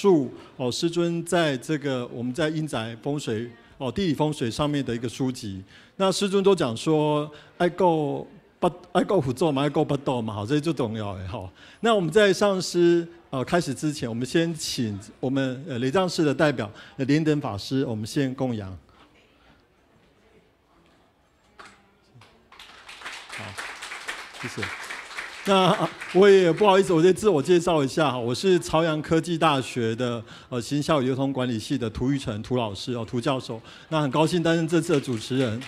述哦，师尊在这个我们在阴宅风水哦地理风水上面的一个书籍，那师尊都讲说爱够不爱够辅助嘛，爱够不动嘛，好，这些就重要诶哈。那我们在上师啊开始之前，我们先请我们呃雷藏寺的代表林等法师，我们先供养。好，谢谢。那我也不好意思，我先自我介绍一下，我是朝阳科技大学的呃，行销流通管理系的涂玉成涂老师哦，涂教授。那很高兴担任这次的主持人，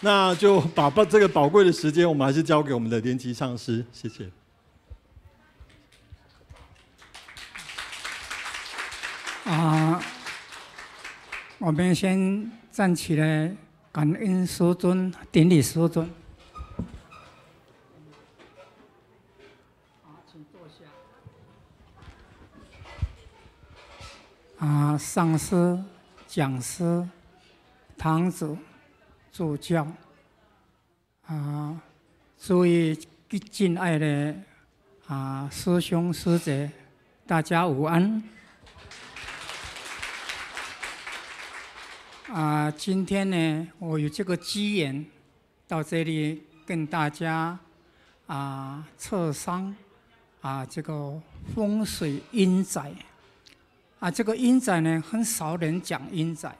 那就把把这个宝贵的时间，我们还是交给我们的联级上师，谢谢。啊，我们先站起来，感恩师尊，顶礼师尊。啊，上师、讲师、堂主、助教，啊，诸位敬爱的啊师兄师姐，大家午安。啊，今天呢，我有这个机缘到这里跟大家啊磋商啊这个风水阴宅。啊，这个英仔呢，很少人讲英仔，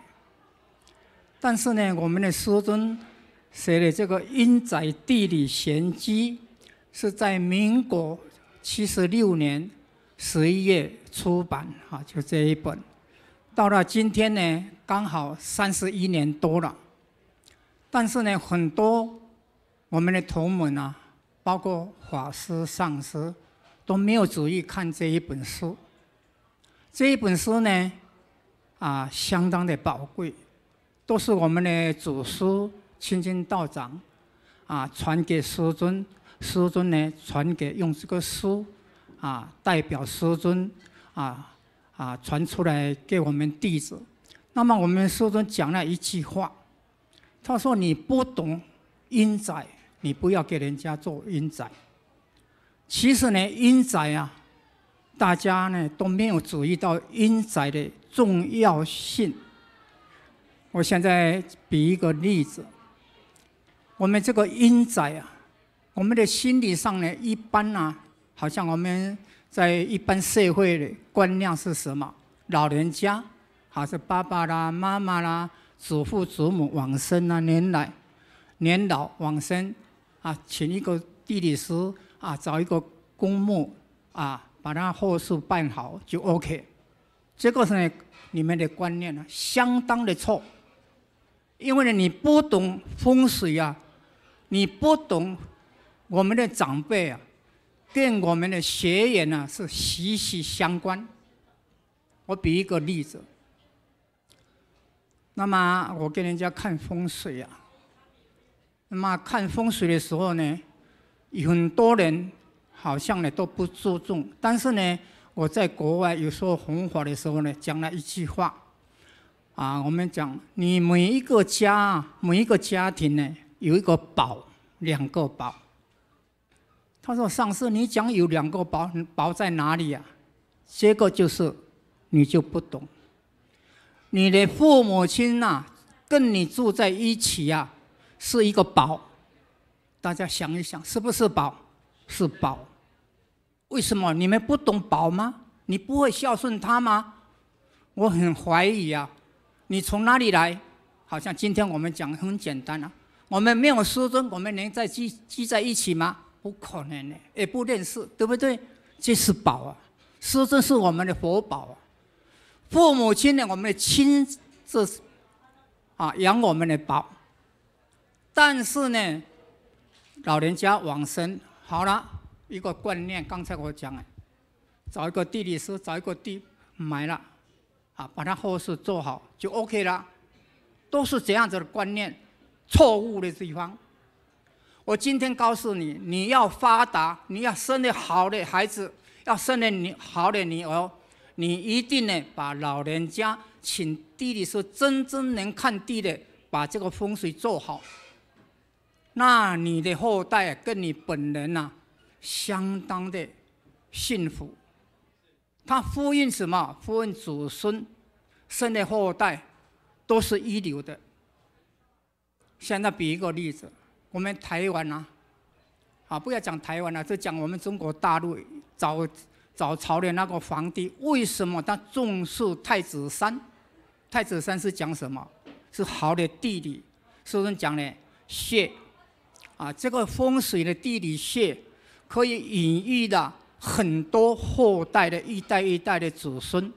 但是呢，我们的书中写的这个《英仔地理玄机》是在民国七十六年十一月出版，哈，就这一本。到了今天呢，刚好三十一年多了，但是呢，很多我们的同门啊，包括法师、上师，都没有注意看这一本书。这一本书呢，啊，相当的宝贵，都是我们的祖师亲净道长，啊，传给师尊，师尊呢传给用这个书，啊，代表师尊，啊，啊，传出来给我们弟子。那么我们师尊讲了一句话，他说：“你不懂阴宅，你不要给人家做阴宅。”其实呢，阴宅啊。大家呢都没有注意到阴宅的重要性。我现在比一个例子，我们这个阴宅啊，我们的心理上呢，一般呢，好像我们在一般社会的观念是什么？老人家，还是爸爸啦、妈妈啦、祖父祖母往生啊，年来年老往生啊，请一个地理师啊，找一个公墓啊。把它后事办好就 OK，这个呢，你们的观念呢，相当的错，因为呢，你不懂风水啊，你不懂我们的长辈啊，跟我们的学员呢是息息相关。我比一个例子，那么我跟人家看风水啊，那么看风水的时候呢，有很多人。好像呢都不注重，但是呢，我在国外有时候红法的时候呢，讲了一句话，啊，我们讲你每一个家，每一个家庭呢，有一个宝，两个宝。他说上次你讲有两个宝，宝在哪里呀？结果就是你就不懂，你的父母亲呐，跟你住在一起呀，是一个宝。大家想一想，是不是宝？是宝。为什么你们不懂宝吗？你不会孝顺他吗？我很怀疑啊！你从哪里来？好像今天我们讲很简单啊，我们没有师尊，我们能再聚聚在一起吗？不可能的，也不认识，对不对？这是宝啊！师尊是我们的佛宝，啊，父母亲呢，我们的亲是啊，养我们的宝。但是呢，老人家往生好了。一个观念，刚才我讲了，找一个地理师，找一个地买了，啊，把它后事做好就 OK 了，都是这样子的观念，错误的地方。我今天告诉你，你要发达，你要生的好的孩子，要生的你好的女儿，你一定呢把老人家请地理师，真正能看地的，把这个风水做好，那你的后代跟你本人呐。相当的幸福，他呼应什么？呼应祖孙，生的后代，都是一流的。现在比一个例子，我们台湾啊，啊，不要讲台湾了，就讲我们中国大陆早，早朝的那个皇帝，为什么他重视太子山？太子山是讲什么？是好的地理，书称讲呢穴，啊，这个风水的地理穴。可以孕育的很多后代的一代一代的子孙。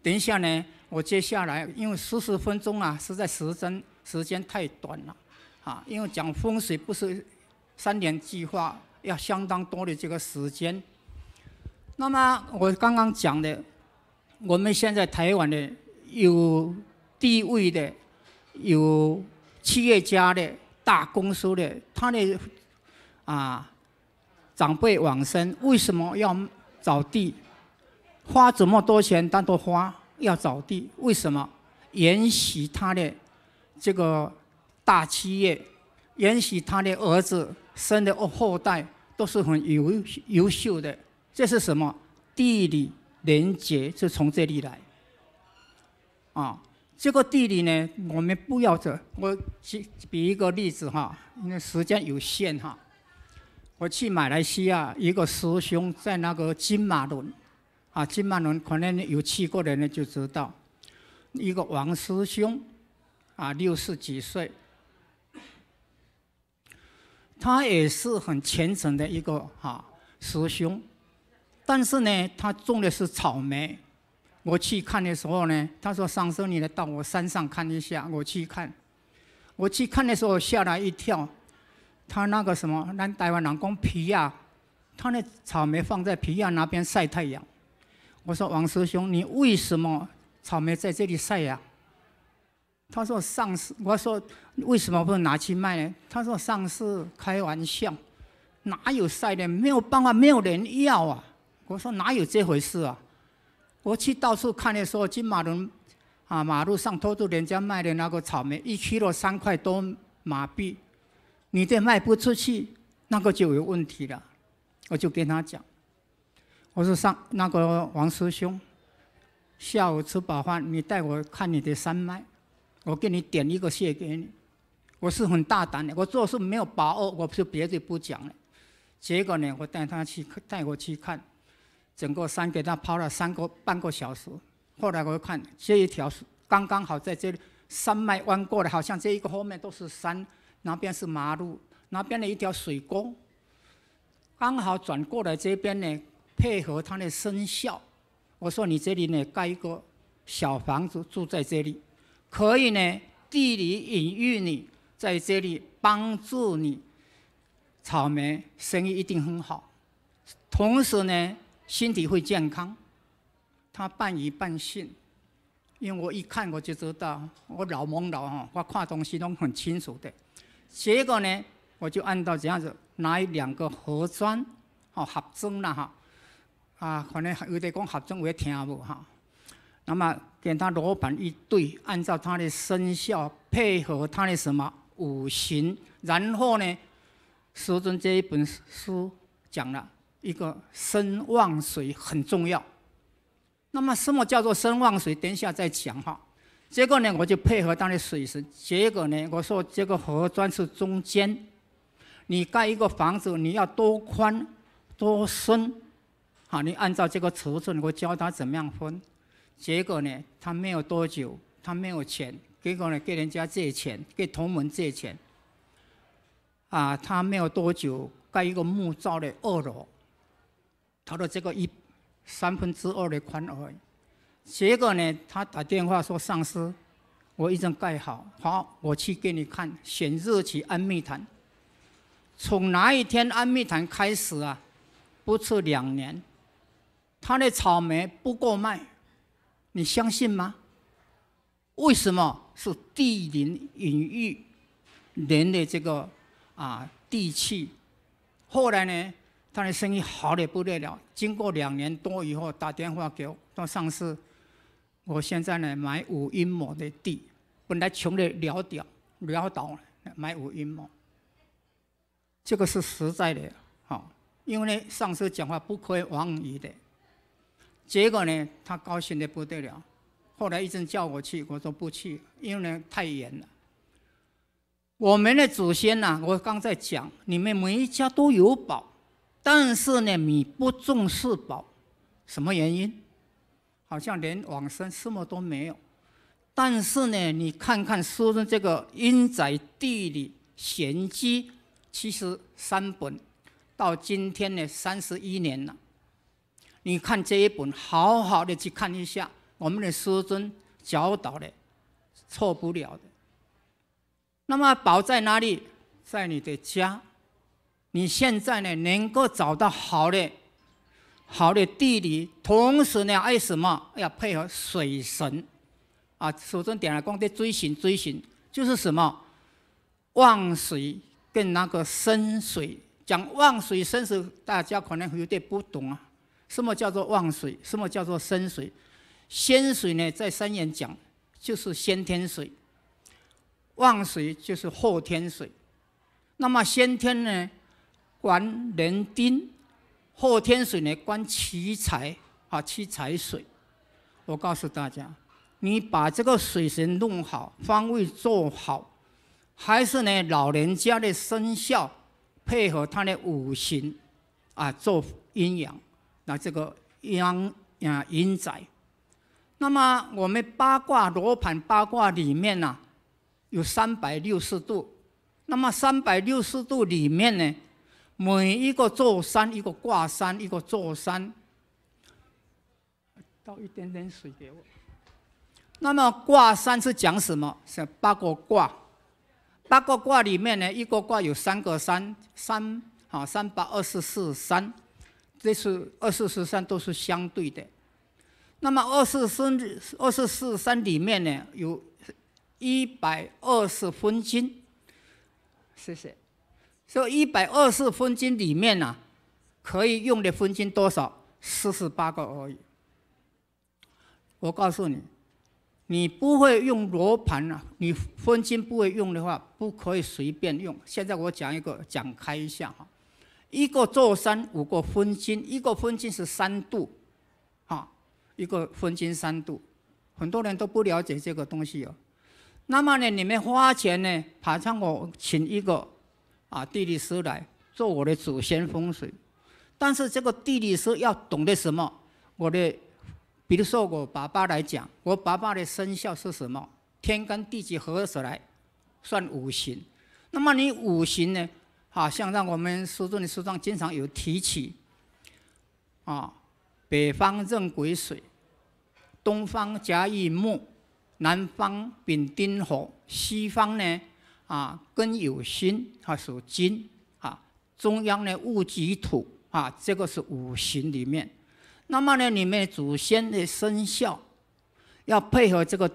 等一下呢，我接下来因为四十分钟啊，实在时针时间太短了，啊，因为讲风水不是三年计划，要相当多的这个时间。那么我刚刚讲的，我们现在台湾的有地位的、有企业家的大公司的，他的啊。长辈往生为什么要找地？花这么多钱，当做花要找地，为什么？延续他的这个大企业，延续他的儿子生的后代都是很优优秀的，这是什么？地理连接是从这里来。啊，这个地理呢，我们不要这，我举举一个例子哈，因为时间有限哈。我去马来西亚，一个师兄在那个金马伦，啊，金马伦可能有去过的人就知道，一个王师兄，啊，六十几岁，他也是很虔诚的一个哈师兄，但是呢，他种的是草莓。我去看的时候呢，他说：“上次你来到我山上看一下。”我去看，我去看的时候吓了一跳。他那个什么，那台湾人讲皮亚，他那草莓放在皮亚那边晒太阳。我说王师兄，你为什么草莓在这里晒呀？他说上市。我说为什么不能拿去卖呢？他说上市开玩笑，哪有晒的？没有办法，没有人要啊。我说哪有这回事啊？我去到处看的时候，金马伦啊，马路上偷渡人家卖的那个草莓，一 k 了三块多马币。你这卖不出去，那个就有问题了。我就跟他讲，我说上那个王师兄，下午吃饱饭，你带我看你的山脉。我给你点一个穴给你，我是很大胆的，我做事没有把握，我就别的不讲了。结果呢，我带他去，带我去看整个山，给他抛了三个半个小时。后来我看这一条是刚刚好在这里，山脉弯过了，好像这一个后面都是山。那边是马路，那边的一条水沟，刚好转过来这边呢，配合它的生肖。我说你这里呢盖一个小房子住在这里，可以呢地理隐喻你在这里帮助你草莓生意一定很好，同时呢身体会健康。他半疑半信，因为我一看我就知道，我老蒙老哈，我看东西都很清楚的。结果呢，我就按照这样子拿两个盒装，哦合装了哈，啊可能有的讲合装我也听无哈。那么给他罗盘一对，按照他的生肖配合他的什么五行，然后呢，书中这一本书讲了一个生旺水很重要。那么什么叫做生旺水？等一下再讲哈。结果呢，我就配合他的水深。结果呢，我说这个河砖是中间，你盖一个房子，你要多宽、多深，好，你按照这个尺寸，我教他怎么样分。结果呢，他没有多久，他没有钱，结果呢，给人家借钱，给同门借钱，啊，他没有多久盖一个木造的二楼，他的这个一三分之二的宽而已。结果呢？他打电话说：“上司，我已经盖好，好，我去给你看。”选热期安蜜糖，从哪一天安蜜糖开始啊？不出两年，他的草莓不够卖，你相信吗？为什么是地灵隐喻，人的这个啊地气？后来呢，他的生意好得不得了。经过两年多以后，打电话给我，说上司。我现在呢买五英亩的地，本来穷的潦倒，潦倒，买五英亩，这个是实在的，好，因为呢上次讲话不可以妄语的，结果呢他高兴的不得了，后来一直叫我去，我说不去，因为呢太远了。我们的祖先呐，我刚才讲，你们每一家都有宝，但是呢你不重视宝，什么原因？好像连往生什么都没有，但是呢，你看看《书中这个阴宅地理玄机》其实三本，到今天呢三十一年了。你看这一本，好好的去看一下，我们的师尊教导的，错不了的。那么宝在哪里？在你的家。你现在呢，能够找到好的？好的地理，同时呢，爱什么要配合水神啊？手中点了光在追寻，追寻就是什么？旺水跟那个深水讲旺水深水，大家可能有点不懂啊。什么叫做旺水？什么叫做深水？先水呢，在三元讲就是先天水，旺水就是后天水。那么先天呢，管人丁。后天水呢，观七彩啊，七彩水。我告诉大家，你把这个水神弄好，方位做好，还是呢，老人家的生肖配合他的五行啊，做阴阳。那这个阴阳阴宅。那么我们八卦罗盘八卦里面呢，有三百六十度。那么三百六十度里面呢？每一个座山一个挂山一个座山，倒一点点水给我。那么挂山是讲什么？是八个卦。八个卦里面呢，一个卦有三个山，山啊，三百二十四山，这是二十四山都是相对的。那么二十四二十四山里面呢，有一百二十分金。谢谢。这一百二十分金里面呢，可以用的分金多少？四十八个而已。我告诉你，你不会用罗盘啊，你分金不会用的话，不可以随便用。现在我讲一个，讲开一下哈。一个座山五个分金，一个分金是三度，啊，一个分金三度，很多人都不了解这个东西哦。那么呢，你们花钱呢，爬上我请一个。啊，地理师来做我的祖先风水，但是这个地理师要懂得什么？我的，比如说我爸爸来讲，我爸爸的生肖是什么？天干地支合起来算五行，那么你五行呢？好像让我们书中的书上经常有提起，啊，北方壬癸水，东方甲乙木，南方丙丁火，西方呢？啊，根有心它属金啊。中央呢，戊己土啊，这个是五行里面。那么呢，你们祖先的生肖要配合这个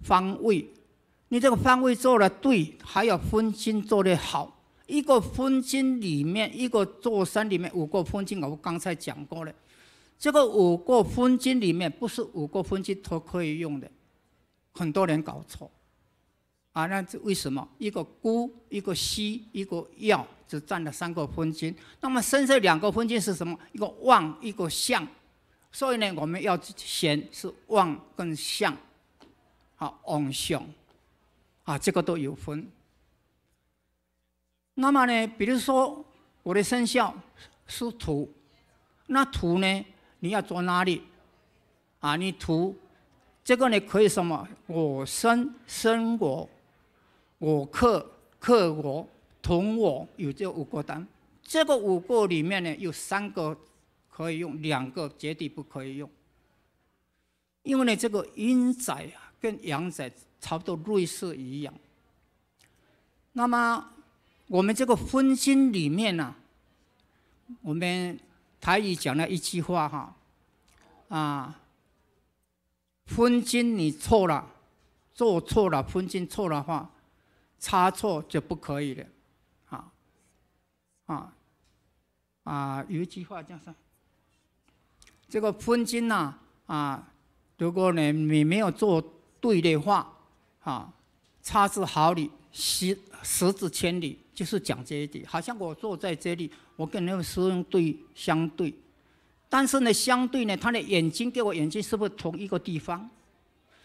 方位，你这个方位做的对，还有分金做的好。一个分金里面，一个座山里面五个分金，我刚才讲过了。这个五个分金里面，不是五个分金都可以用的，很多人搞错。啊，那这为什么一个孤，一个西，一个要，只占了三个分金？那么剩下两个分金是什么？一个旺，一个相。所以呢，我们要先是旺跟相，啊，旺相，啊，这个都有分。那么呢，比如说我的生肖是土，那土呢，你要做哪里？啊，你土，这个呢可以什么？我生生我。我克克我，同我有这五个单，这个五个里面呢，有三个可以用，两个绝对不可以用。因为呢，这个阴宅啊，跟阳宅差不多类似一样。那么我们这个分金里面呢，我们台语讲了一句话哈，啊，分金你错了，做错了分金错的话。差错就不可以了，啊，啊啊，有一句话叫啥？这个分金呐，啊，如果呢你没有做对的话，啊，差之毫厘，十十之千里，就是讲这一点。好像我坐在这里，我跟那个师兄对相对，但是呢相对呢，他的眼睛跟我眼睛是不是同一个地方？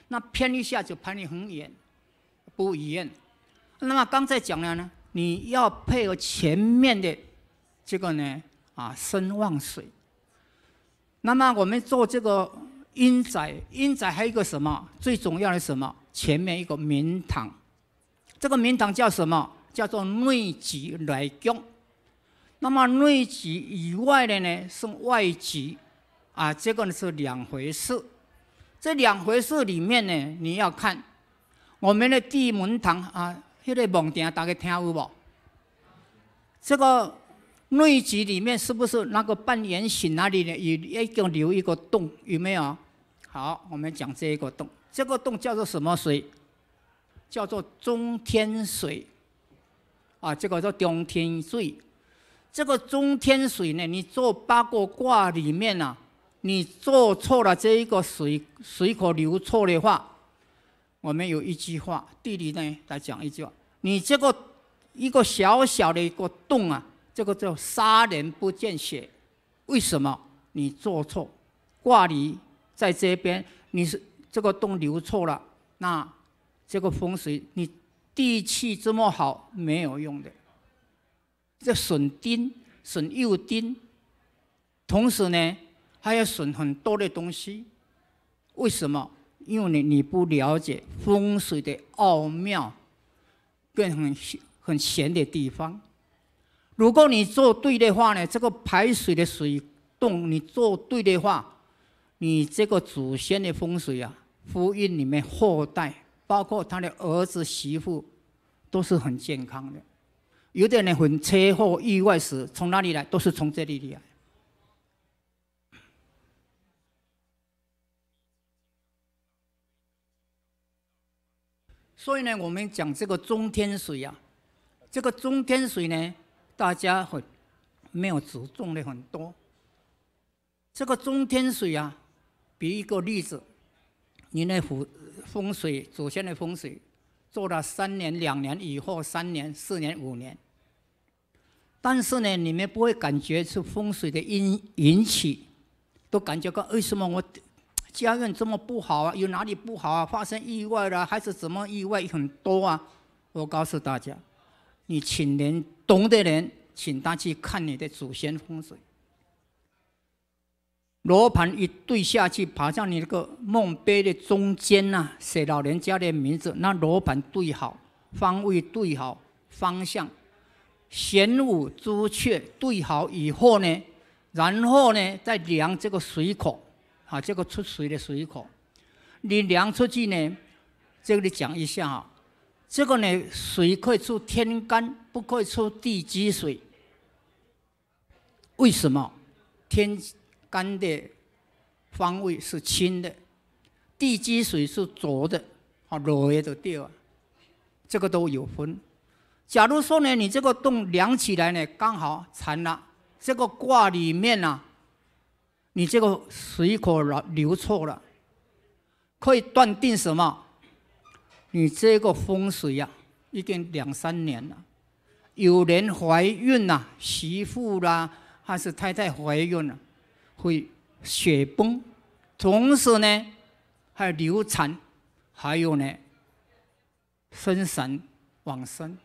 那偏一下就判你很远，不一样。那么刚才讲了呢，你要配合前面的这个呢啊身旺水。那么我们做这个阴宅，阴宅还有一个什么最重要的什么？前面一个明堂，这个明堂叫什么？叫做内局来局。那么内局以外的呢是外局，啊这个呢是两回事。这两回事里面呢，你要看我们的地门堂啊。那个梦境大家听有无？这个内脊里面是不是那个半圆形那里呢？有也个留一个洞，有没有？好，我们讲这一个洞，这个洞叫做什么水？叫做中天水。啊，这个叫中天水。这个中天水呢，你做八个卦里面啊，你做错了这一个水，水口流错的话。我们有一句话，地理呢来讲一句话，你这个一个小小的一个洞啊，这个叫杀人不见血，为什么？你做错，挂离在这边，你是这个洞留错了，那这个风水，你地气这么好没有用的，这损丁，损右丁，同时呢还要损很多的东西，为什么？因为你你不了解风水的奥妙，跟很很玄的地方。如果你做对的话呢，这个排水的水洞你做对的话，你这个祖先的风水啊，福音里面后代，包括他的儿子媳妇，都是很健康的。有的人很车祸意外死，从哪里来？都是从这里来。所以呢，我们讲这个中天水呀，这个中天水呢，大家很没有注重的很多。这个中天水啊，比一个例子，你那湖风水祖先的风水做了三年、两年以后，三年、四年、五年，但是呢，你们不会感觉是风水的引引起，都感觉到为什么我？家运这么不好啊？有哪里不好啊？发生意外了还是怎么意外？很多啊！我告诉大家，你请人懂的人，请他去看你的祖先风水。罗盘一对下去，爬上你那个墓碑的中间呐，写老人家的名字，那罗盘对好，方位对好，方向玄武朱雀对好以后呢，然后呢再量这个水口。啊，这个出水的水口，你量出去呢？这里讲一下哈，这个呢，水可以出天干，不可以出地积水。为什么？天干的方位是清的，地积水是浊的，啊，裸也就掉啊。这个都有分。假如说呢，你这个洞量起来呢，刚好残了，这个卦里面呢。你这个水口了流错了，可以断定什么？你这个风水呀，已经两三年了，有人怀孕啦，媳妇啦，还是太太怀孕了，会雪崩，同时呢还流产，还有呢，生神往生，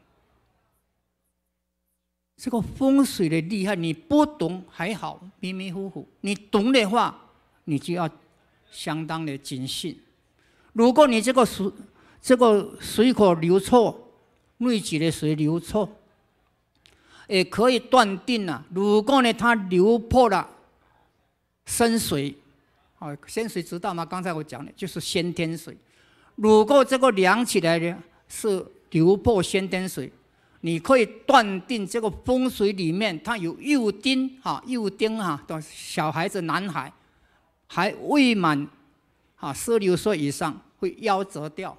这个风水的厉害，你不懂还好，迷迷糊糊；你懂的话，你就要相当的谨慎。如果你这个水，这个水口流错，内脊的水流错，也可以断定啊。如果呢，它流破了生水，啊，生水知道吗？刚才我讲的，就是先天水。如果这个量起来呢，是流破先天水。你可以断定，这个风水里面，它有幼丁哈，幼丁哈的小孩子，男孩还未满，啊，十六岁以上会夭折掉。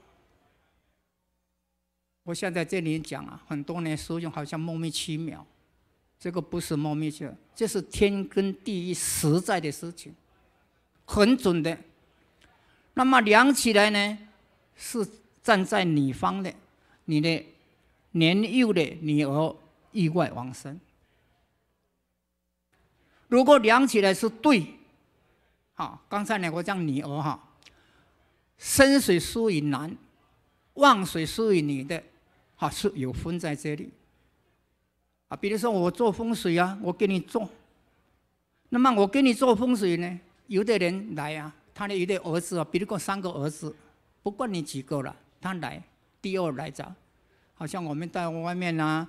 我现在这里讲啊，很多人说好像莫名其妙，这个不是莫名其妙，这是天根地义实在的事情，很准的。那么量起来呢，是站在女方的，你的。年幼的女儿意外亡身。如果量起来是对，好，刚才呢，我讲女儿哈，生水属于男，旺水属于女的，好是有分在这里。啊，比如说我做风水啊，我给你做，那么我给你做风水呢，有的人来啊，他的有的儿子啊，比如说三个儿子，不管你几个了，他来，第二来着。好像我们在外面呢，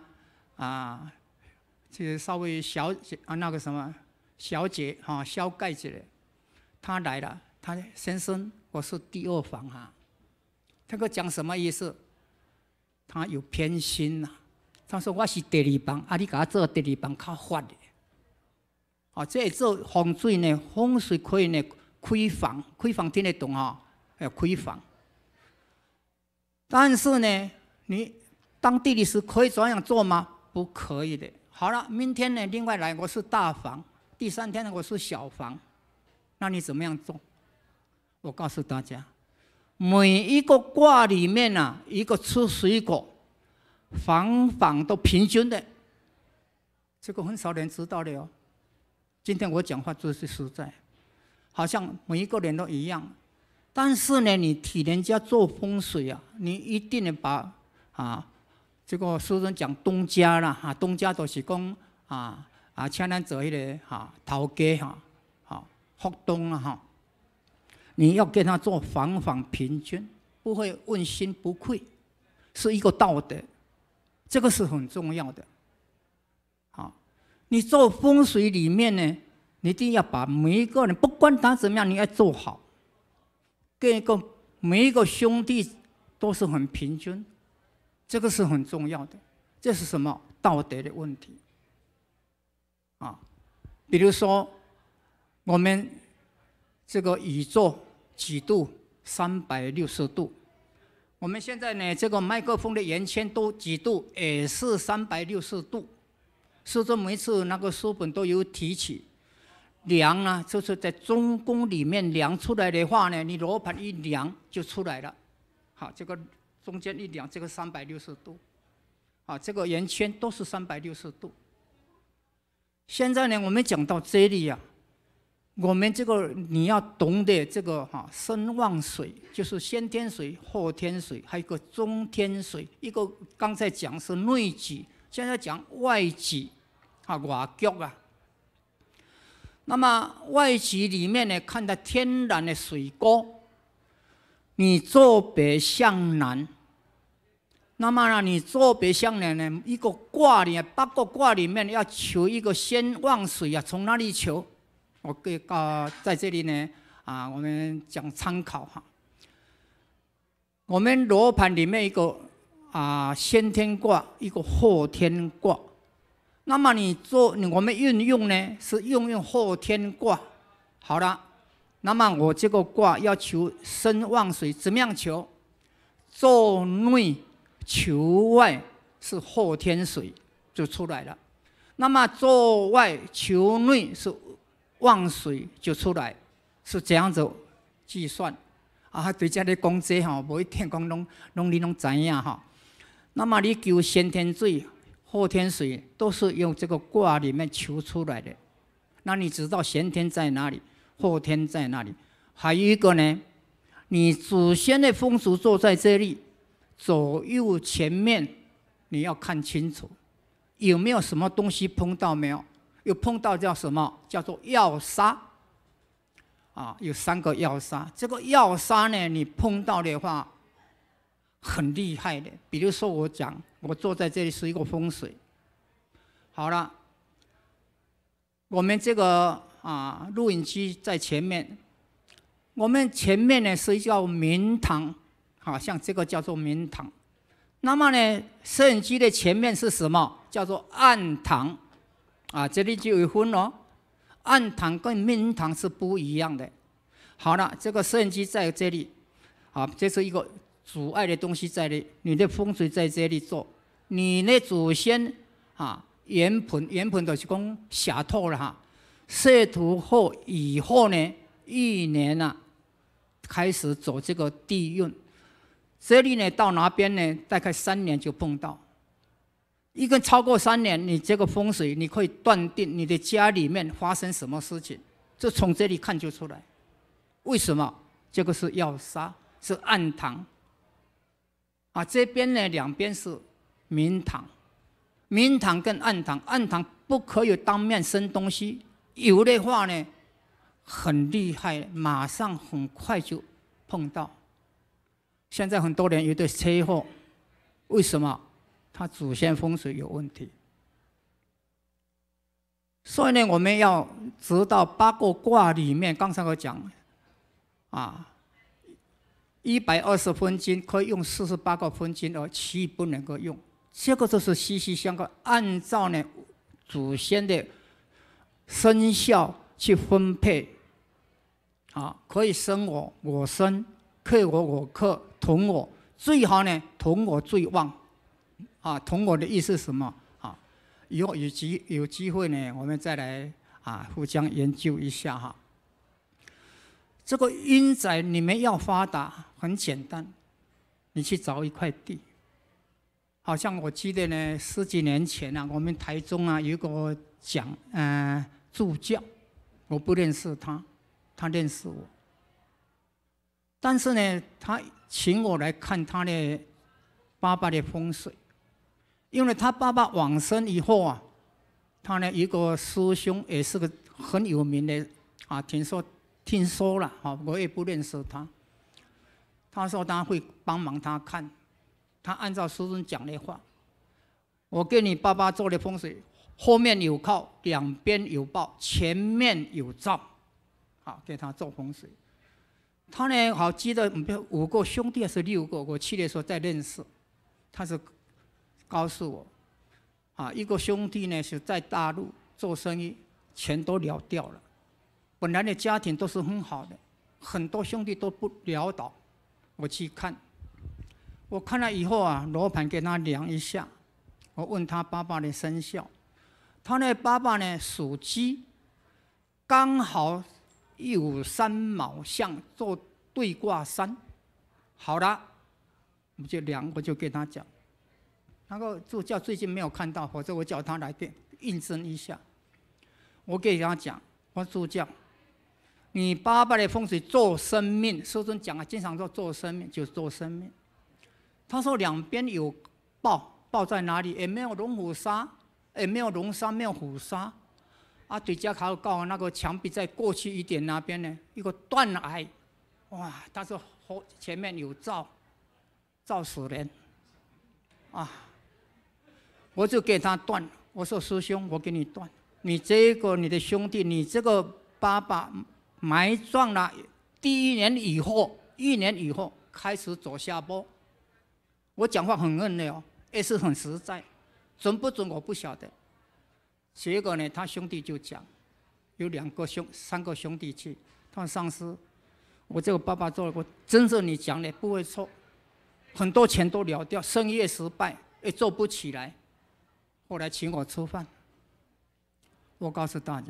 啊，这稍微小姐啊，那个什么小姐啊，小盖子的，她来了，她先生，我是第二房啊，这个讲什么意思？他有偏心呐。他说我是第二房，啊，你给他做第二房卡发的。哦，这做风水呢，风水可以呢，开房，开房听得懂哈？要开房，但是呢，你。当地理师可以这样做吗？不可以的。好了，明天呢，另外来。我是大房，第三天呢我是小房，那你怎么样做？我告诉大家，每一个卦里面呢，一个吃水果，房房都平均的，这个很少人知道的哟。今天我讲话就是实在，好像每一个人都一样，但是呢，你替人家做风水啊，你一定得把啊。这个书中讲东家啦，哈，东家都是讲啊啊，请咱做那个哈头家哈，好福东啊哈。你要跟他做，防缓平均，不会问心不愧，是一个道德。这个是很重要的。好，你做风水里面呢，你一定要把每一个人不管他怎么样，你要做好，跟一个每一个兄弟都是很平均。这个是很重要的，这是什么道德的问题啊？比如说，我们这个椅宙几度，三百六十度。我们现在呢，这个麦克风的圆圈都几度也是三百六十度，是这每一次那个书本都有提起。量呢，就是在中宫里面量出来的话呢，你罗盘一量就出来了。好，这个。中间一量，这个三百六十度，啊，这个圆圈都是三百六十度。现在呢，我们讲到这里呀，我们这个你要懂得这个哈，生旺水就是先天水、后天水，还有个中天水。一个刚才讲是内极，现在讲外极，啊，外角啊。那么外极里面呢，看到天然的水沟。你坐北向南，那么呢？你坐北向南呢？一个卦里，八个卦里面要求一个先望水啊，从哪里求？我给啊，在这里呢啊，我们讲参考哈。我们罗盘里面一个啊先天卦，一个后天卦。那么你做我们运用呢，是运用后天卦。好了。那么我这个卦要求生旺水怎么样求？坐内求外是后天水就出来了。那么坐外求内是旺水就出来，是这样子计算？啊，对这个工资吼，每天公农农你拢知影哈。那么你求先天水、后天水都是用这个卦里面求出来的。那你知道先天在哪里？后天在那里，还有一个呢，你祖先的风俗坐在这里，左右前面你要看清楚，有没有什么东西碰到没有？有碰到叫什么？叫做要杀，啊，有三个要杀。这个要杀呢，你碰到的话很厉害的。比如说我讲，我坐在这里是一个风水，好了，我们这个。啊，录影机在前面，我们前面呢是叫明堂，好像这个叫做明堂。那么呢，摄影机的前面是什么？叫做暗堂，啊，这里就有分哦。暗堂跟明堂是不一样的。好了，这个摄影机在这里，啊，这是一个阻碍的东西在里，你的风水在这里做，你的祖先啊，原本原本都是讲下透了哈。设土后以后呢，一年啊，开始走这个地运。这里呢，到哪边呢？大概三年就碰到。一个超过三年，你这个风水，你可以断定你的家里面发生什么事情，就从这里看就出来。为什么？这个是要杀，是暗堂。啊，这边呢，两边是明堂。明堂跟暗堂，暗堂不可以当面生东西。有的话呢，很厉害，马上很快就碰到。现在很多人有的车祸，为什么？他祖先风水有问题。所以呢，我们要知道八个卦里面，刚才我讲，啊，一百二十分金可以用四十八个分金，而七不能够用。这个就是息息相关。按照呢祖先的。生肖去分配，啊，可以生我，我生；克我，我克；同我最好呢，同我最旺。啊，同我的意思什么？啊，以后有机有机会呢，我们再来啊互相研究一下哈。这个阴宅你们要发达很简单，你去找一块地。好像我记得呢，十几年前呢，我们台中啊有个讲，嗯。助教，我不认识他，他认识我。但是呢，他请我来看他的爸爸的风水，因为他爸爸往生以后啊，他呢一个师兄也是个很有名的啊，听说听说了哈，我也不认识他。他说他会帮忙他看，他按照书中讲的话，我给你爸爸做的风水。后面有靠，两边有抱，前面有照，好给他做风水。他呢，好记得五个兄弟还是六个？我去的时候在认识，他是告诉我，啊，一个兄弟呢是在大陆做生意，钱都了掉了。本来的家庭都是很好的，很多兄弟都不潦倒。我去看，我看了以后啊，罗盘给他量一下，我问他爸爸的生肖。他那爸爸呢？属鸡，刚好有三卯像做对卦三，好了，我就两我就跟他讲。那个助教最近没有看到，否则我叫他来变印证一下。我给他讲，我助教，你爸爸的风水做生命，书中讲啊，经常做做生命就是做生命。他说两边有报报在哪里？也没有龙虎砂。也没有龙沙，没有虎沙，阿对家考告那个墙壁在过去一点那边呢，一个断崖，哇！他说后前面有灶，照死人。啊！我就给他断，我说师兄，我给你断。你这个你的兄弟，你这个爸爸埋葬了第一年以后，一年以后开始走下坡。我讲话很硬的哦，也是很实在。准不准我不晓得，结果呢？他兄弟就讲，有两个兄、三个兄弟去。他说：“上司，我这个爸爸做，我真是你讲的不会错，很多钱都了掉，生意失败也做不起来。”后来请我吃饭。我告诉大家，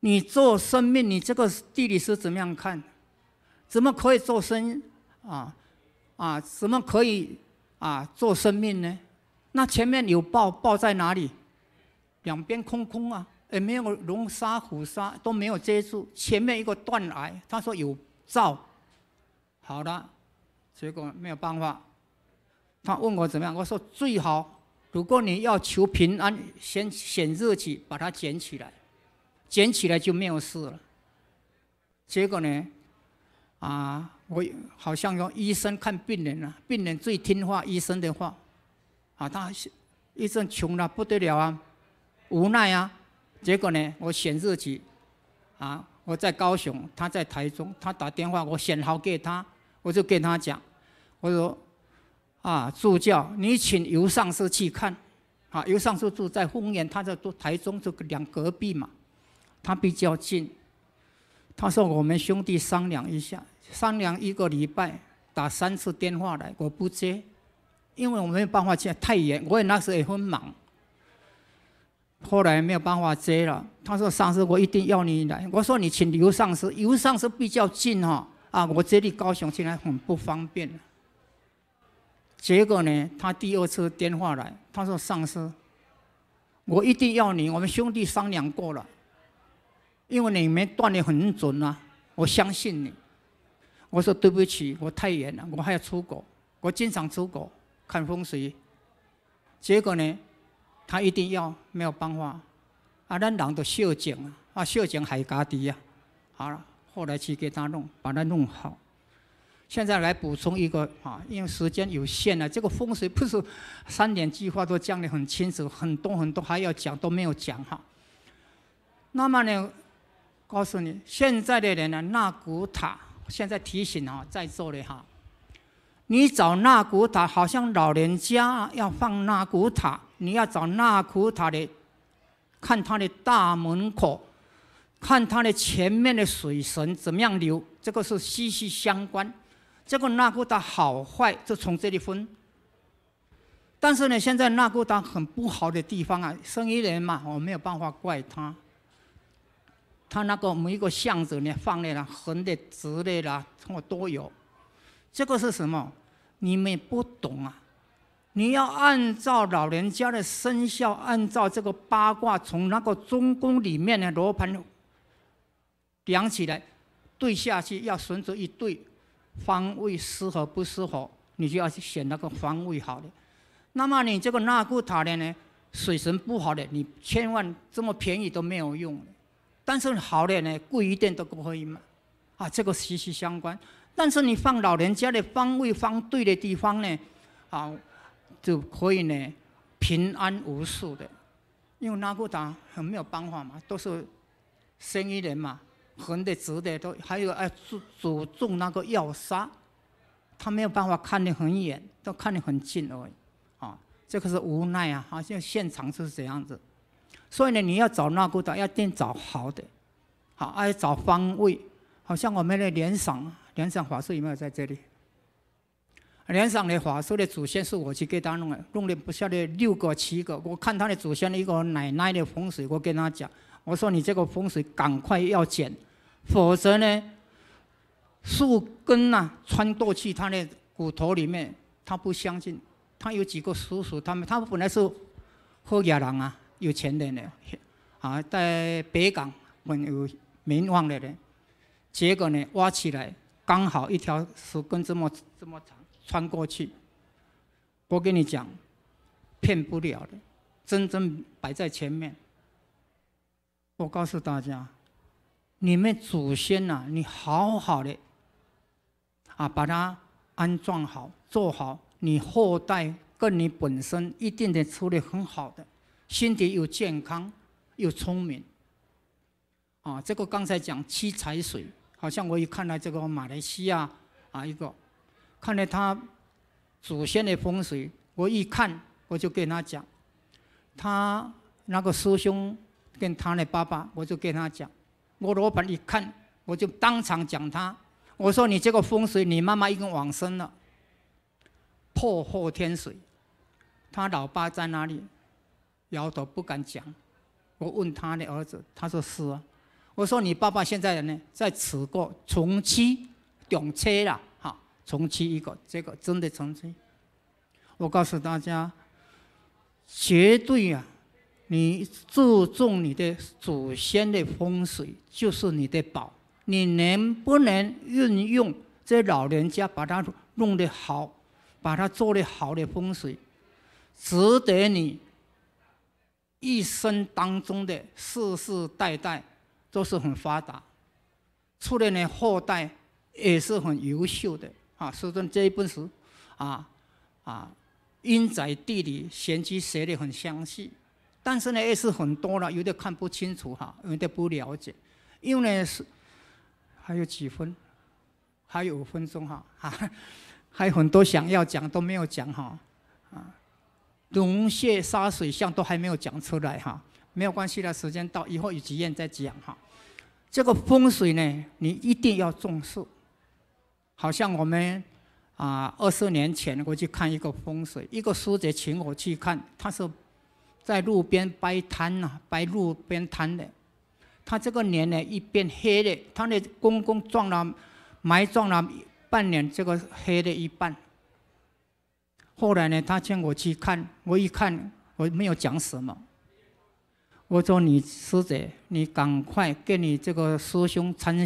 你做生命，你这个地理是怎么样看？怎么可以做生意啊？啊，怎么可以啊做生命呢？那前面有抱抱在哪里？两边空空啊，也没有龙沙虎沙都没有接住。前面一个断崖，他说有照，好的，结果没有办法。他问我怎么样，我说最好，如果你要求平安，先选日期把它捡起来，捡起来就没有事了。结果呢，啊，我好像用医生看病人啊，病人最听话医生的话。啊，他一阵穷了不得了啊，无奈啊，结果呢，我选自己啊，我在高雄，他在台中，他打电话，我选好给他，我就跟他讲，我说，啊，助教，你请尤上师去看，啊，尤上师住在丰原，他在台中，就两隔壁嘛，他比较近，他说我们兄弟商量一下，商量一个礼拜，打三次电话来，我不接。因为我没有办法去太远，我也那时候也很忙。后来没有办法接了。他说：“上司，我一定要你来。”我说：“你请刘上司，刘上司比较近哈。”啊，我这里高雄进来很不方便。结果呢，他第二次电话来，他说：“上司，我一定要你。我们兄弟商量过了，因为你们断的很准啊，我相信你。”我说：“对不起，我太远了，我还要出国，我经常出国。”看风水，结果呢，他一定要没有办法啊！咱人都孝敬啊，啊孝敬还家己啊，好了，后来去给他弄，把他弄好。现在来补充一个啊，因为时间有限呢，这个风水不是三点计划都讲得很清楚，很多很多还要讲都没有讲哈。那么呢，告诉你现在的人呢，纳古塔现在提醒啊，在座的哈。你找纳古塔，好像老人家要放纳古塔，你要找纳古塔的，看他的大门口，看他的前面的水神怎么样流，这个是息息相关。这个纳古塔好坏就从这里分。但是呢，现在纳古塔很不好的地方啊，生意人嘛，我没有办法怪他。他那个每一个巷子呢，放的了横的、直的啦，我都有。这个是什么？你们不懂啊！你要按照老人家的生肖，按照这个八卦，从那个中宫里面的罗盘量起来，对下去要选择一对方位适合不适合，你就要去选那个方位好的。那么你这个纳库塔的呢，水神不好的，你千万这么便宜都没有用。但是好的呢，贵一点都不可以嘛。啊，这个息息相关。但是你放老人家的方位放对的地方呢，啊，就可以呢平安无事的。因为那骨塔很没有办法嘛，都是生意人嘛，横的直的都还有哎主主重那个要杀，他没有办法看得很远，都看得很近而已，啊，这个是无奈啊，好像现场就是这样子。所以呢，你要找那个塔，要定找好的，好，爱要找方位，好像我们的连想。连上法师有没有在这里？连上的法师的祖先是我去给他弄的，弄了不晓得六个七个。我看他的祖先的一个奶奶的风水，我跟他讲，我说你这个风水赶快要剪，否则呢树根呐穿到去他的骨头里面。他不相信，他有几个叔叔，他们他本来是后家人啊，有钱人呢，啊，在北港很有名望的人。结果呢挖起来。刚好一条树根这么这么长穿过去，我跟你讲，骗不了的，真正摆在前面。我告诉大家，你们祖先呐，你好好的，啊，把它安装好做好，你后代跟你本身一定得处理很好的，身体又健康又聪明。啊，这个刚才讲七彩水。好像我一看到这个马来西亚啊一个，看了他祖先的风水，我一看我就跟他讲，他那个师兄跟他的爸爸，我就跟他讲，我老板一看我就当场讲他，我说你这个风水，你妈妈已经往生了，破后天水，他老爸在哪里？摇头不敢讲，我问他的儿子，他说是啊。我说你爸爸现在呢，在此过重七懂车了哈，重七一个，这个真的重七。我告诉大家，绝对啊，你注重你的祖先的风水就是你的宝，你能不能运用这老人家把它弄得好，把它做的好的风水，值得你一生当中的世世代代。都是很发达，出来呢后代也是很优秀的啊。书中这一本书，啊啊，因在地理、玄机、写的很详细，但是呢也是很多了，有点看不清楚哈，有点不了解。因为呢是还有几分，还有五分钟哈啊，还有很多想要讲都没有讲哈啊，龙穴沙水象都还没有讲出来哈。没有关系的，时间到以后有经验再讲哈。这个风水呢，你一定要重视。好像我们啊，二十年前我去看一个风水，一个师姐请我去看，他说在路边摆摊呐，摆路边摊的。他这个脸呢，一边黑的，他的公公撞了，埋撞了半年，这个黑的一半。后来呢，他请我去看，我一看，我没有讲什么。我说：“你师姐，你赶快跟你这个师兄参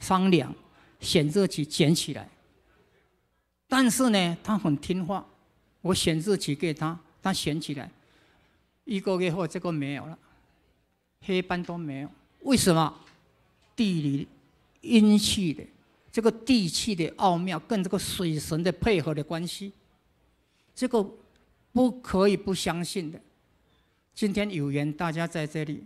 商量，选字起捡起来。但是呢，他很听话。我选字起给他，他选起来。一个月后，这个没有了，黑斑都没有。为什么？地理阴气的这个地气的奥妙，跟这个水神的配合的关系，这个不可以不相信的。”今天有缘，大家在这里。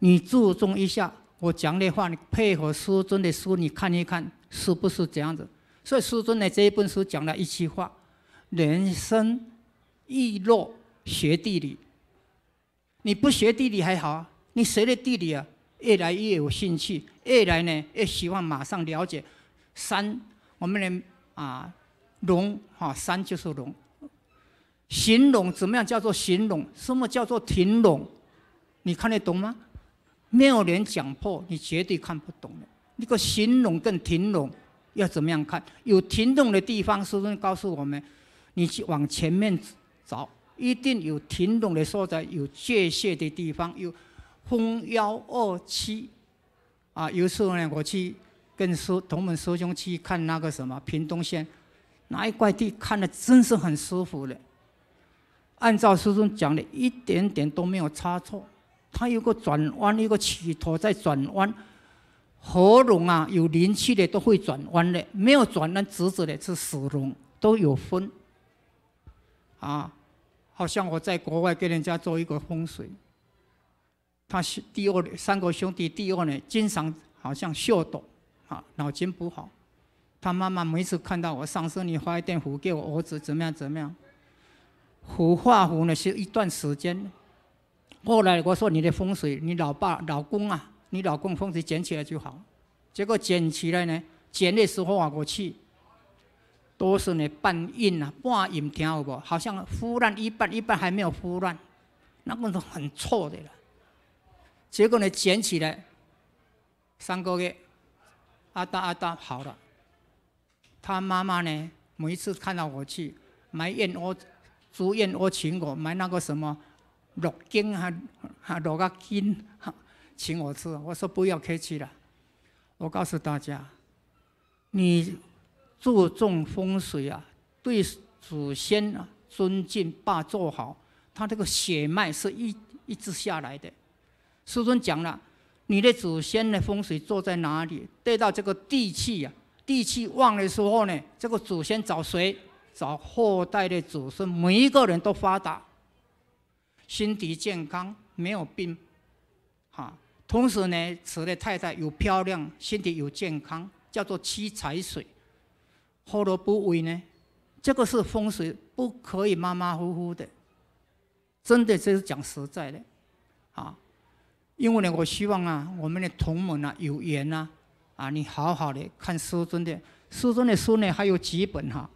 你注重一下我讲的话，你配合书中的书，你看一看是不是这样子？所以书中的这一本书讲了一句话：人生易落学地理。你不学地理还好啊，你学了地理啊，越来越有兴趣，越来呢，越希望马上了解山。我们人啊，龙哈山就是龙。形容怎么样叫做形容？什么叫做停拢？你看得懂吗？没有人讲破，你绝对看不懂的。那个形容跟停拢要怎么样看？有停拢的地方，书中告诉我们，你去往前面找，一定有停拢的所在，有界限的地方，有风幺二七啊。有时候呢，我去跟师同门师兄去看那个什么屏东县那一块地，看的真是很舒服的。按照书中讲的，一点点都没有差错。他有个转弯，一个起头在转弯，喉咙啊，有灵气的都会转弯的，没有转弯直直的是死龙，都有分。啊，好像我在国外给人家做一个风水。他第二三个兄弟第二呢，经常好像秀逗，啊，脑筋不好。他妈妈每次看到我，上次你发一点符给我儿子，怎么样怎么样？孵化腐呢是一段时间，后来我说你的风水，你老爸老公啊，你老公风水捡起来就好，结果捡起来呢，捡的时候啊，我去，都是呢半阴啊，半阴天好不？好像腐烂一半一半还没有腐烂，那个都很错的了。结果呢捡起来，三个月，阿达阿达好了。他妈妈呢，每一次看到我去埋燕窝。住院，我请我买那个什么哈哈啊，啊，肉哈，请我吃。我说不要客气了。我告诉大家，你注重风水啊，对祖先啊尊敬，把做好，他这个血脉是一一直下来的。书中讲了，你的祖先的风水坐在哪里，得到这个地气啊，地气旺的时候呢，这个祖先找谁？找后代的子孙，每一个人都发达，身体健康，没有病，哈。同时呢，娶的太太又漂亮，身体又健康，叫做七彩水。何乐不为呢？这个是风水，不可以马马虎虎的。真的，这是讲实在的，啊。因为呢，我希望啊，我们的同门啊，有缘啊，啊，你好好的看书中的书中的书呢，还有几本哈。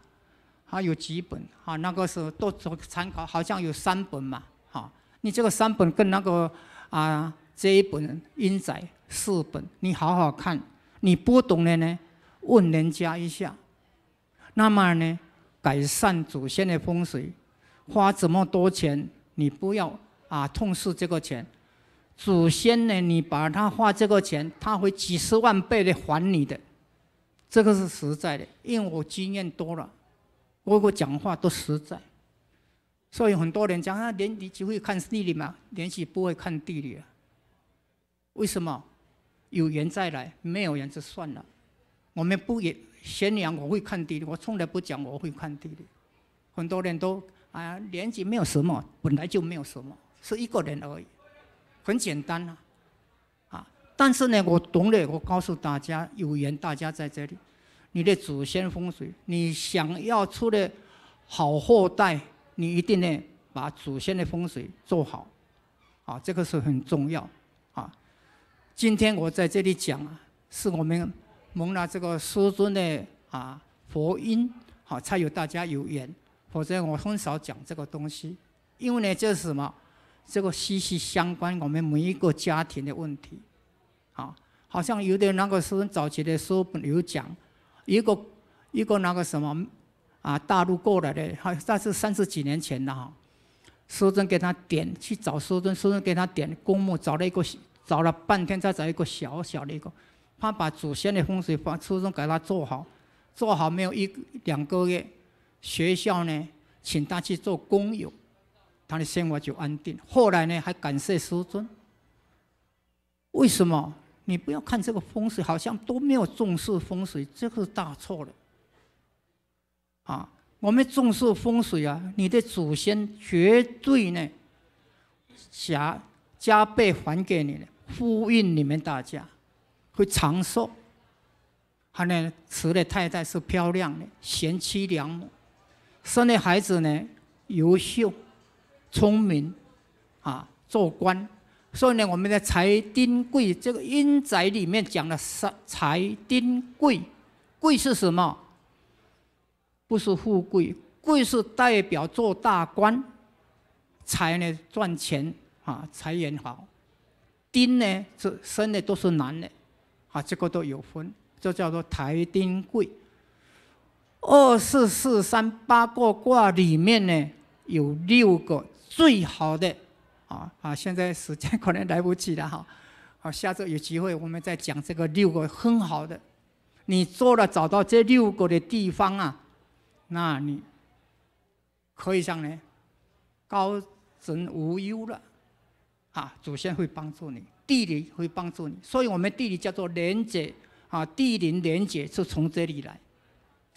还有几本啊？那个时候都做参考，好像有三本嘛。啊，你这个三本跟那个啊这一本，英仔》四本。你好好看，你不懂的呢，问人家一下。那么呢，改善祖先的风水，花这么多钱，你不要啊，痛斥这个钱。祖先呢，你把他花这个钱，他会几十万倍的还你的。这个是实在的，因为我经验多了。我我讲话都实在，所以很多人讲啊，年底只会看地理嘛，年底不会看地理啊。为什么？有缘再来，没有缘就算了。我们不也宣扬我会看地理，我从来不讲我会看地理。很多人都啊，年纪没有什么，本来就没有什么，是一个人而已，很简单啊。啊，但是呢，我懂了，我告诉大家，有缘大家在这里。你的祖先风水，你想要出的好后代，你一定呢把祖先的风水做好，啊，这个是很重要，啊。今天我在这里讲，啊，是我们蒙了这个书中的啊佛音，好才有大家有缘，否则我很少讲这个东西，因为呢，这是什么？这个息息相关我们每一个家庭的问题，啊，好像有的那个尊早期的书本有讲。一个一个那个什么啊，大陆过来的，好，像是三十几年前了哈。苏尊给他点去找苏尊，苏尊给他点公墓，找了一个，找了半天才找一个小小的。一个，他把祖先的风水，把苏尊给他做好，做好没有一两个月，学校呢请他去做工友，他的生活就安定。后来呢还感谢苏尊，为什么？你不要看这个风水，好像都没有重视风水，这个是大错了。啊，我们重视风水啊，你的祖先绝对呢，加加倍还给你的，呼应你们大家会长寿。还呢，娶的太太是漂亮的贤妻良母，生的孩子呢优秀、聪明，啊，做官。所以呢，我们的财丁贵这个阴宅里面讲了三财丁贵，贵是什么？不是富贵，贵是代表做大官，财呢赚钱啊，财源好，丁呢是生的都是男的，啊，这个都有分，这叫做台丁贵。二四四三八个卦里面呢，有六个最好的。啊啊！现在时间可能来不及了哈。好，下周有机会我们再讲这个六个很好的。你做了找到这六个的地方啊，那你可以上呢，高枕无忧了。啊，祖先会帮助你，地理会帮助你。所以，我们地理叫做连接啊，地灵连接就从这里来。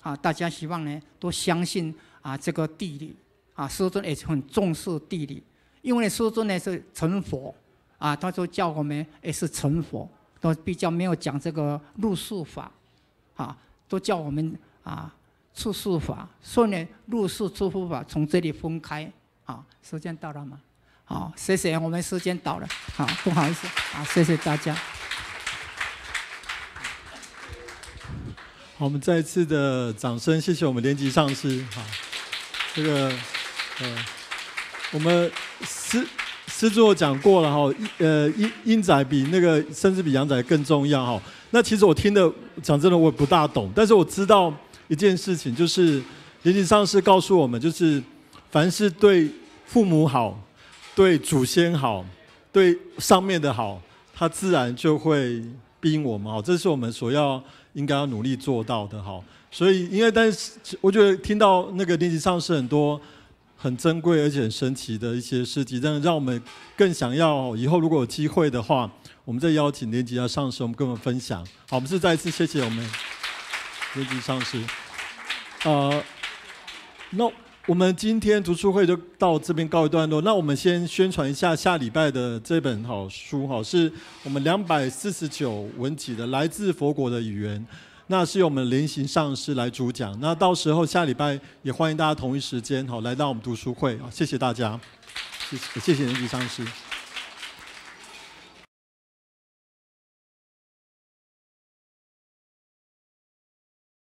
啊，大家希望呢都相信啊这个地理啊，师尊也是很重视地理。因为书中呢是成佛啊，他说叫我们也是成佛，都比较没有讲这个入术法，啊，都叫我们啊出术法，说呢入术出术法从这里分开啊，时间到了吗？好，谢谢我们时间到了，好，不好意思，啊，谢谢大家。好，我们再次的掌声，谢谢我们连吉上师，好，这个，呃，我们。师师座我讲过了哈，呃，阴阴仔比那个甚至比阳仔更重要哈。那其实我听的，讲真的我也不大懂，但是我知道一件事情，就是灵性上师告诉我们，就是凡是对父母好，对祖先好，对上面的好，他自然就会逼我们哈。这是我们所要应该要努力做到的哈。所以，因为但是我觉得听到那个灵级上师很多。很珍贵而且很神奇的一些事迹，让让我们更想要以后如果有机会的话，我们再邀请年级的上师，我们跟我们分享。好，我们是再一次谢谢我们年级上师。呃，那我们今天读书会就到这边告一段落。那我们先宣传一下下礼拜的这本好书哈，是我们两百四十九文集的《来自佛国的语言》。那是由我们联行上师来主讲，那到时候下礼拜也欢迎大家同一时间好来到我们读书会啊，谢谢大家，谢谢谢谢联行上师。